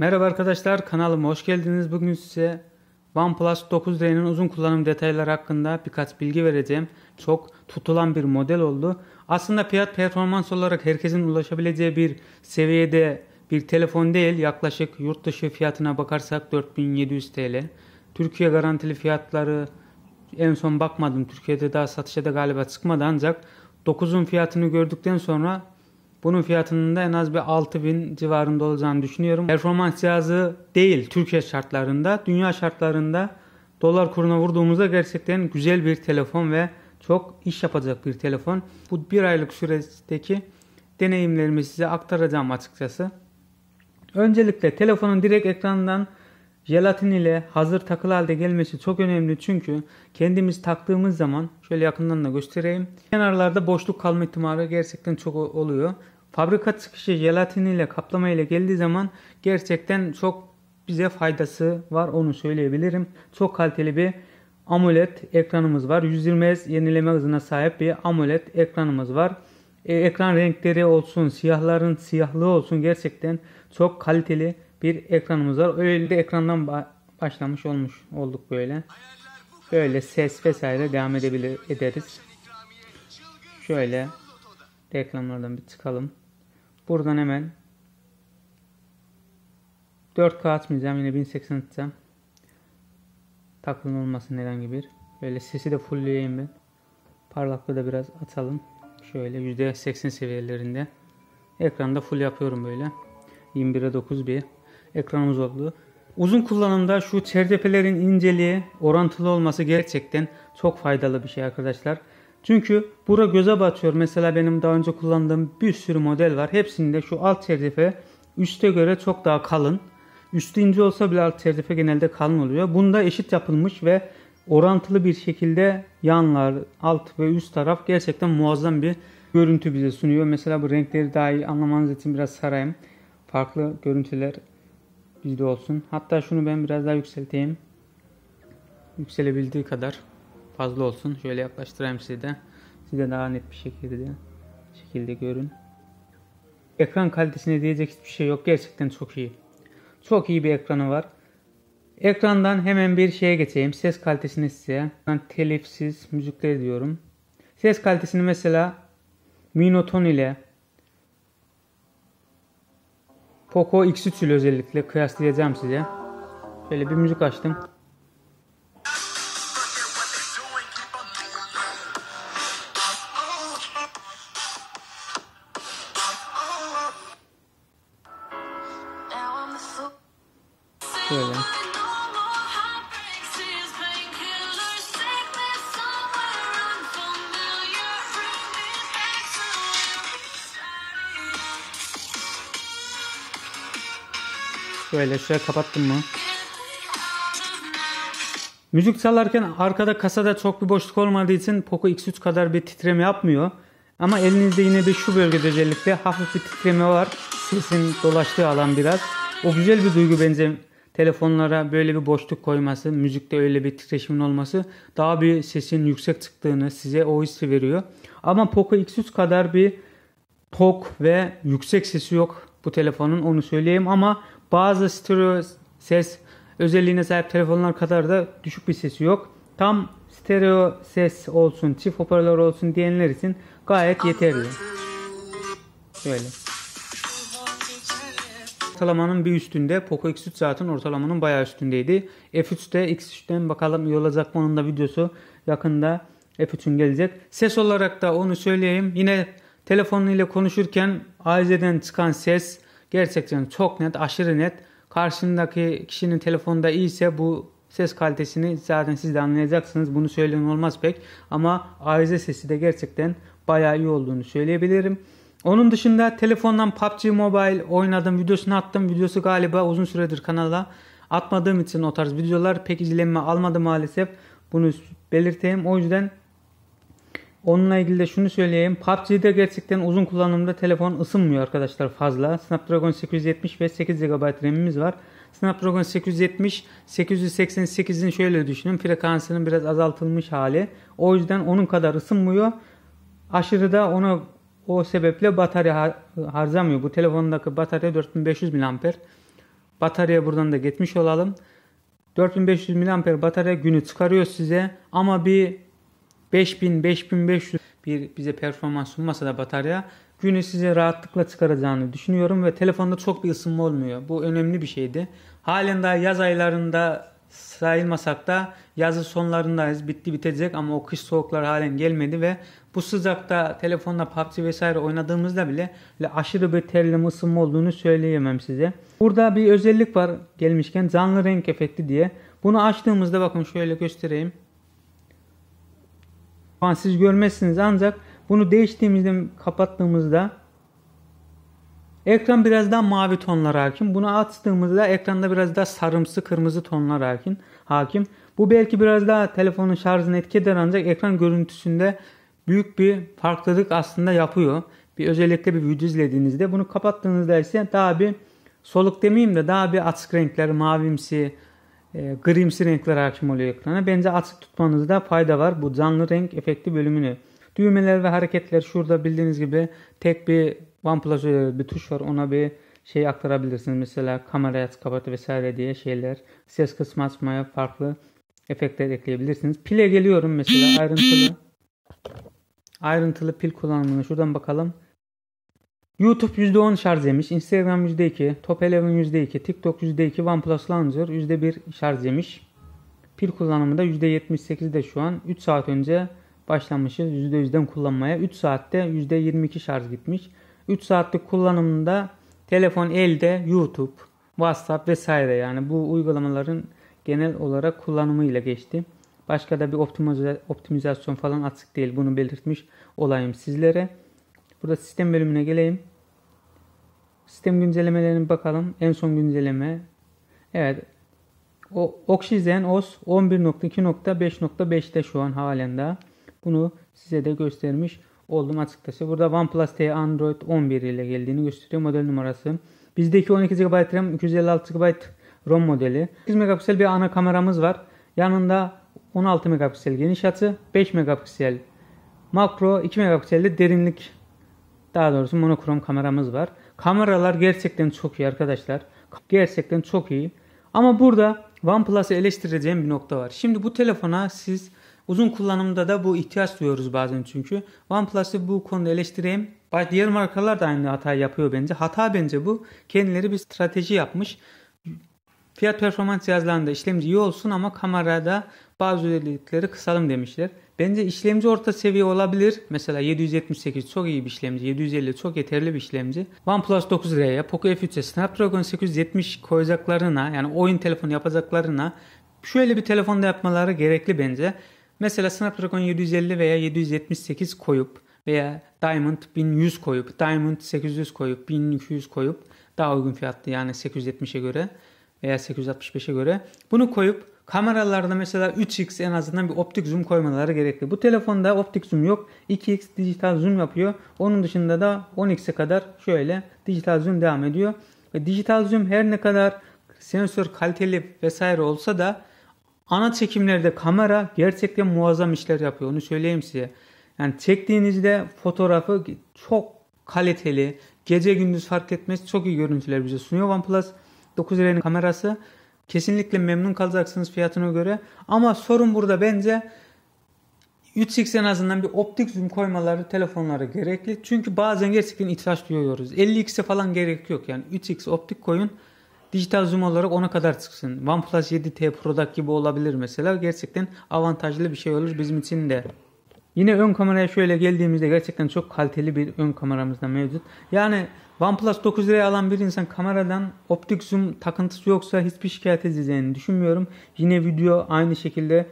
Merhaba arkadaşlar kanalıma hoş geldiniz. Bugün size OnePlus 9D'nin uzun kullanım detayları hakkında birkaç bilgi vereceğim. Çok tutulan bir model oldu. Aslında fiyat performans olarak herkesin ulaşabileceği bir seviyede bir telefon değil. Yaklaşık yurt dışı fiyatına bakarsak 4700 TL. Türkiye garantili fiyatları en son bakmadım. Türkiye'de daha satışa da galiba çıkmadı ancak 9'un fiyatını gördükten sonra bunun fiyatının da en az bir 6000 civarında olacağını düşünüyorum. Performans cihazı değil Türkiye şartlarında, dünya şartlarında dolar kuruna vurduğumuzda gerçekten güzel bir telefon ve çok iş yapacak bir telefon. Bu bir aylık süreçteki deneyimlerimi size aktaracağım açıkçası. Öncelikle telefonun direkt ekranından jelatin ile hazır takılı halde gelmesi çok önemli çünkü kendimiz taktığımız zaman şöyle yakından da göstereyim. Kenarlarda boşluk kalma ihtimali gerçekten çok oluyor fabrika çıkışı jelatin ile kaplama ile geldiği zaman gerçekten çok bize faydası var onu söyleyebilirim. Çok kaliteli bir AMOLED ekranımız var. 120 Hz yenileme hızına sahip bir AMOLED ekranımız var. E, ekran renkleri olsun, siyahların siyahlığı olsun gerçekten çok kaliteli bir ekranımız var. Öyle de ekrandan ba başlamış olmuş olduk böyle. Böyle ses vesaire devam edebilir ederiz. Şöyle reklamlardan bir çıkalım. Buradan hemen 4K atmayacağım. Yine 1080 atacağım. Takılın olmasın herhangi bir. Böyle sesi de fullleyeyim ben. Parlaklığı da biraz atalım. Şöyle %80 seviyelerinde. Ekranda full yapıyorum böyle. 21'e 9 bir ekranımız oldu. Uzun kullanımda şu çerçevelerin inceliği, orantılı olması gerçekten çok faydalı bir şey arkadaşlar. Çünkü bura göze batıyor. Mesela benim daha önce kullandığım bir sürü model var. Hepsinde şu alt terdife üste göre çok daha kalın. Üstü ince olsa bile alt terdife genelde kalın oluyor. Bunda eşit yapılmış ve orantılı bir şekilde yanlar, alt ve üst taraf gerçekten muazzam bir görüntü bize sunuyor. Mesela bu renkleri daha iyi anlamanız için biraz sarayım. Farklı görüntüler bizde olsun. Hatta şunu ben biraz daha yükselteyim. Yükselebildiği kadar fazla olsun. Şöyle yaklaştırayım size de. Size daha net bir şekilde şekilde görün. Ekran kalitesine diyecek hiçbir şey yok. Gerçekten çok iyi. Çok iyi bir ekranı var. Ekrandan hemen bir şeye geçeyim. Ses kalitesini size. Ben telifsiz müzikler diyorum. Ses kalitesini mesela Minoton ile Poco X3 ile özellikle kıyaslayacağım size. Şöyle bir müzik açtım. Şöyle. Şöyle şuraya kapattım mı? Müzik çalarken arkada kasada çok bir boşluk olmadığı için Poco X3 kadar bir titreme yapmıyor. Ama elinizde yine de şu bölgede özellikle hafif bir titreme var. Sesin dolaştığı alan biraz. O güzel bir duygu bence telefonlara böyle bir boşluk koyması, müzikte öyle bir titreşimin olması daha bir sesin yüksek çıktığını size o hissi veriyor. Ama Poco X3 kadar bir tok ve yüksek sesi yok bu telefonun onu söyleyeyim ama bazı stereo ses özelliğine sahip telefonlar kadar da düşük bir sesi yok. Tam stereo ses olsun, çift hoparlör olsun diyenler için gayet yeterli. Böyle ortalamanın bir üstünde. Poco X3 zaten ortalamanın bayağı üstündeydi. F3'te X3'ten bakalım iyi olacak mı onun da videosu yakında F3'ün gelecek. Ses olarak da onu söyleyeyim. Yine telefonuyla konuşurken AZ'den çıkan ses gerçekten çok net, aşırı net. Karşındaki kişinin telefonda iyiyse bu ses kalitesini zaten siz de anlayacaksınız. Bunu söyleyen olmaz pek. Ama arıza sesi de gerçekten bayağı iyi olduğunu söyleyebilirim. Onun dışında telefondan PUBG Mobile oynadım. Videosunu attım. Videosu galiba uzun süredir kanala atmadığım için o tarz videolar pek izlenme almadı maalesef. Bunu belirteyim. O yüzden onunla ilgili de şunu söyleyeyim. PUBG'de gerçekten uzun kullanımda telefon ısınmıyor arkadaşlar fazla. Snapdragon 870 ve 8 GB RAM'imiz var. Snapdragon 870 888'in şöyle düşünün frekansının biraz azaltılmış hali. O yüzden onun kadar ısınmıyor. Aşırı da onu o sebeple batarya harcamıyor. Bu telefondaki batarya 4500 mAh. Batarya buradan da geçmiş olalım. 4500 mAh batarya günü çıkarıyor size ama bir 5000 5500 bir bize performans sunmasa da batarya günü size rahatlıkla çıkaracağını düşünüyorum ve telefonda çok bir ısınma olmuyor. Bu önemli bir şeydi. Halen daha yaz aylarında sayılmasak da yazın sonlarındayız. Bitti bitecek ama o kış soğuklar halen gelmedi ve bu sıcakta telefonla PUBG vesaire oynadığımızda bile aşırı bir terleme ısınma olduğunu söyleyemem size. Burada bir özellik var gelmişken canlı renk efekti diye. Bunu açtığımızda bakın şöyle göstereyim. Şu an siz görmezsiniz ancak bunu değiştiğimizde kapattığımızda Ekran biraz daha mavi tonlar hakim. Bunu açtığımızda ekranda biraz daha sarımsı kırmızı tonlar hakim. hakim. Bu belki biraz daha telefonun şarjını etki eder ancak ekran görüntüsünde büyük bir farklılık aslında yapıyor. Bir özellikle bir video izlediğinizde bunu kapattığınızda ise daha bir soluk demeyeyim de daha bir açık renkler, mavimsi, e, grimsi renkler hakim oluyor ekrana. Bence açık tutmanızda fayda var bu canlı renk efekti bölümünü. Düğmeler ve hareketler şurada bildiğiniz gibi tek bir OnePlus bir tuş var. Ona bir şey aktarabilirsiniz. Mesela kamerayı aç kapat vesaire diye şeyler. Ses kısmı açmaya farklı efektler ekleyebilirsiniz. Pile geliyorum mesela ayrıntılı. Ayrıntılı pil kullanımını şuradan bakalım. YouTube %10 şarj yemiş. Instagram %2. Top Eleven %2. TikTok %2. OnePlus Launcher %1 şarj yemiş. Pil kullanımı da %78'de şu an. 3 saat önce başlamışız %100'den kullanmaya. 3 saatte %22 şarj gitmiş. 3 saatlik kullanımında telefon elde YouTube, WhatsApp vesaire yani bu uygulamaların genel olarak kullanımıyla geçti. Başka da bir optimize, optimizasyon falan atık değil. Bunu belirtmiş olayım sizlere. Burada sistem bölümüne geleyim. Sistem güncellemelerine bakalım. En son güncelleme. Evet. O Oxygen OS 11.2.5.5'te şu an halen daha. Bunu size de göstermiş oldum açıkçası. Burada OnePlus T Android 11 ile geldiğini gösteriyor model numarası. Bizdeki 12 GB RAM 256 GB ROM modeli. 8 megapiksel bir ana kameramız var. Yanında 16 megapiksel geniş açı, 5 megapiksel makro, 2 megapikselde derinlik daha doğrusu monokrom kameramız var. Kameralar gerçekten çok iyi arkadaşlar. Gerçekten çok iyi. Ama burada OnePlus'ı eleştireceğim bir nokta var. Şimdi bu telefona siz uzun kullanımda da bu ihtiyaç duyuyoruz bazen çünkü. OnePlus'ı bu konuda eleştireyim. Diğer markalar da aynı hata yapıyor bence. Hata bence bu. Kendileri bir strateji yapmış. Fiyat performans cihazlarında işlemci iyi olsun ama kamerada bazı özellikleri kısalım demişler. Bence işlemci orta seviye olabilir. Mesela 778 çok iyi bir işlemci. 750 çok yeterli bir işlemci. OnePlus 9R'ye, Poco F3'e, Snapdragon 870 koyacaklarına yani oyun telefonu yapacaklarına şöyle bir telefonda yapmaları gerekli bence. Mesela Snapdragon 750 veya 778 koyup veya Diamond 1100 koyup, Diamond 800 koyup, 1200 koyup daha uygun fiyatlı yani 870'e göre veya 865'e göre bunu koyup Kameralarda mesela 3x en azından bir optik zoom koymaları gerekli. Bu telefonda optik zoom yok. 2x dijital zoom yapıyor. Onun dışında da 10x'e kadar şöyle dijital zoom devam ediyor. Ve dijital zoom her ne kadar sensör kaliteli vesaire olsa da ana çekimlerde kamera gerçekten muazzam işler yapıyor. Onu söyleyeyim size. Yani çektiğinizde fotoğrafı çok kaliteli, gece gündüz fark etmez çok iyi görüntüler bize sunuyor OnePlus 9 R'nin kamerası. Kesinlikle memnun kalacaksınız fiyatına göre. Ama sorun burada bence 3x en azından bir optik zoom koymaları telefonlara gerekli. Çünkü bazen gerçekten itiraz duyuyoruz. 50x'e falan gerek yok. Yani 3x optik koyun. Dijital zoom olarak ona kadar çıksın. OnePlus 7T Product gibi olabilir mesela. Gerçekten avantajlı bir şey olur bizim için de. Yine ön kameraya şöyle geldiğimizde gerçekten çok kaliteli bir ön kameramız da mevcut. Yani OnePlus 9 liraya alan bir insan kameradan optik zoom takıntısı yoksa hiçbir şikayet edeceğini düşünmüyorum. Yine video aynı şekilde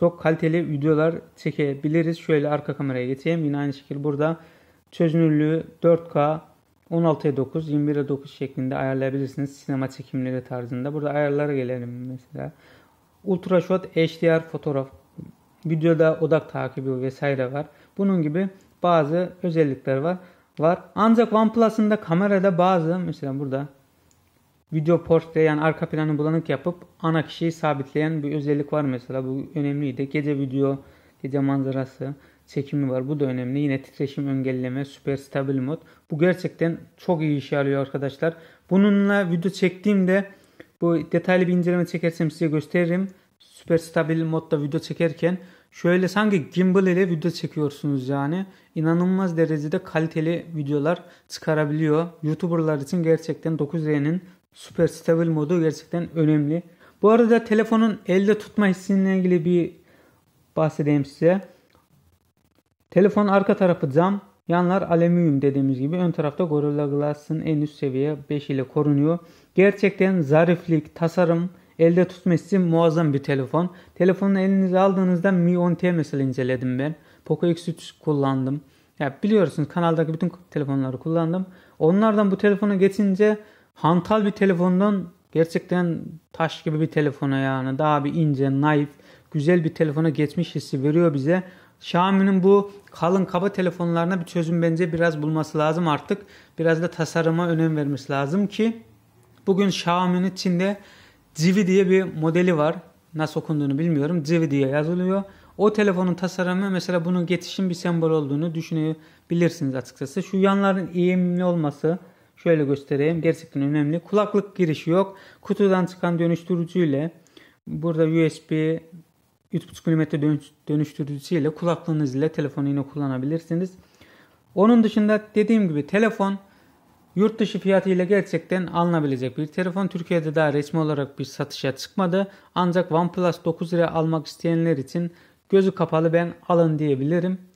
çok kaliteli videolar çekebiliriz. Şöyle arka kameraya geçeyim. Yine aynı şekilde burada çözünürlüğü 4K 16'ya 9, 21'e 9 şeklinde ayarlayabilirsiniz. Sinema çekimleri tarzında. Burada ayarlara gelelim mesela. Ultra Shot HDR fotoğraf videoda odak takibi vesaire var. Bunun gibi bazı özellikler var. var. Ancak OnePlus'ın da kamerada bazı mesela burada video portre yani arka planı bulanık yapıp ana kişiyi sabitleyen bir özellik var mesela. Bu önemliydi. Gece video, gece manzarası çekimi var. Bu da önemli. Yine titreşim engelleme, süper stabil mod. Bu gerçekten çok iyi işe yarıyor arkadaşlar. Bununla video çektiğimde bu detaylı bir inceleme çekersem size gösteririm. Süper stabil modda video çekerken Şöyle sanki gimbal ile video çekiyorsunuz yani. İnanılmaz derecede kaliteli videolar çıkarabiliyor. YouTuberlar için gerçekten 9R'nin Super Stable modu gerçekten önemli. Bu arada telefonun elde tutma hissiyle ilgili bir bahsedeyim size. Telefon arka tarafı cam, yanlar alüminyum dediğimiz gibi ön tarafta Gorilla Glass'ın en üst seviye 5 ile korunuyor. Gerçekten zariflik, tasarım, Elde tutması muazzam bir telefon. Telefonu elinize aldığınızda Mi 10T mesela inceledim ben. Poco X3 kullandım. Ya biliyorsunuz kanaldaki bütün telefonları kullandım. Onlardan bu telefona geçince hantal bir telefondan gerçekten taş gibi bir telefona yani daha bir ince, naif, güzel bir telefona geçmiş hissi veriyor bize. Xiaomi'nin bu kalın kaba telefonlarına bir çözüm bence biraz bulması lazım artık. Biraz da tasarıma önem vermesi lazım ki bugün Xiaomi'nin Çin'de Civi diye bir modeli var. Nasıl okunduğunu bilmiyorum. Civi diye yazılıyor. O telefonun tasarımı mesela bunun geçişin bir sembol olduğunu düşünebilirsiniz açıkçası. Şu yanların eğimli olması şöyle göstereyim. Gerçekten önemli. Kulaklık girişi yok. Kutudan çıkan dönüştürücüyle burada USB 3.5 mm dönüştürücüsüyle kulaklığınız ile telefonu yine kullanabilirsiniz. Onun dışında dediğim gibi telefon Yurt dışı fiyatıyla gerçekten alınabilecek bir telefon. Türkiye'de daha resmi olarak bir satışa çıkmadı. Ancak OnePlus 9 lira almak isteyenler için gözü kapalı ben alın diyebilirim.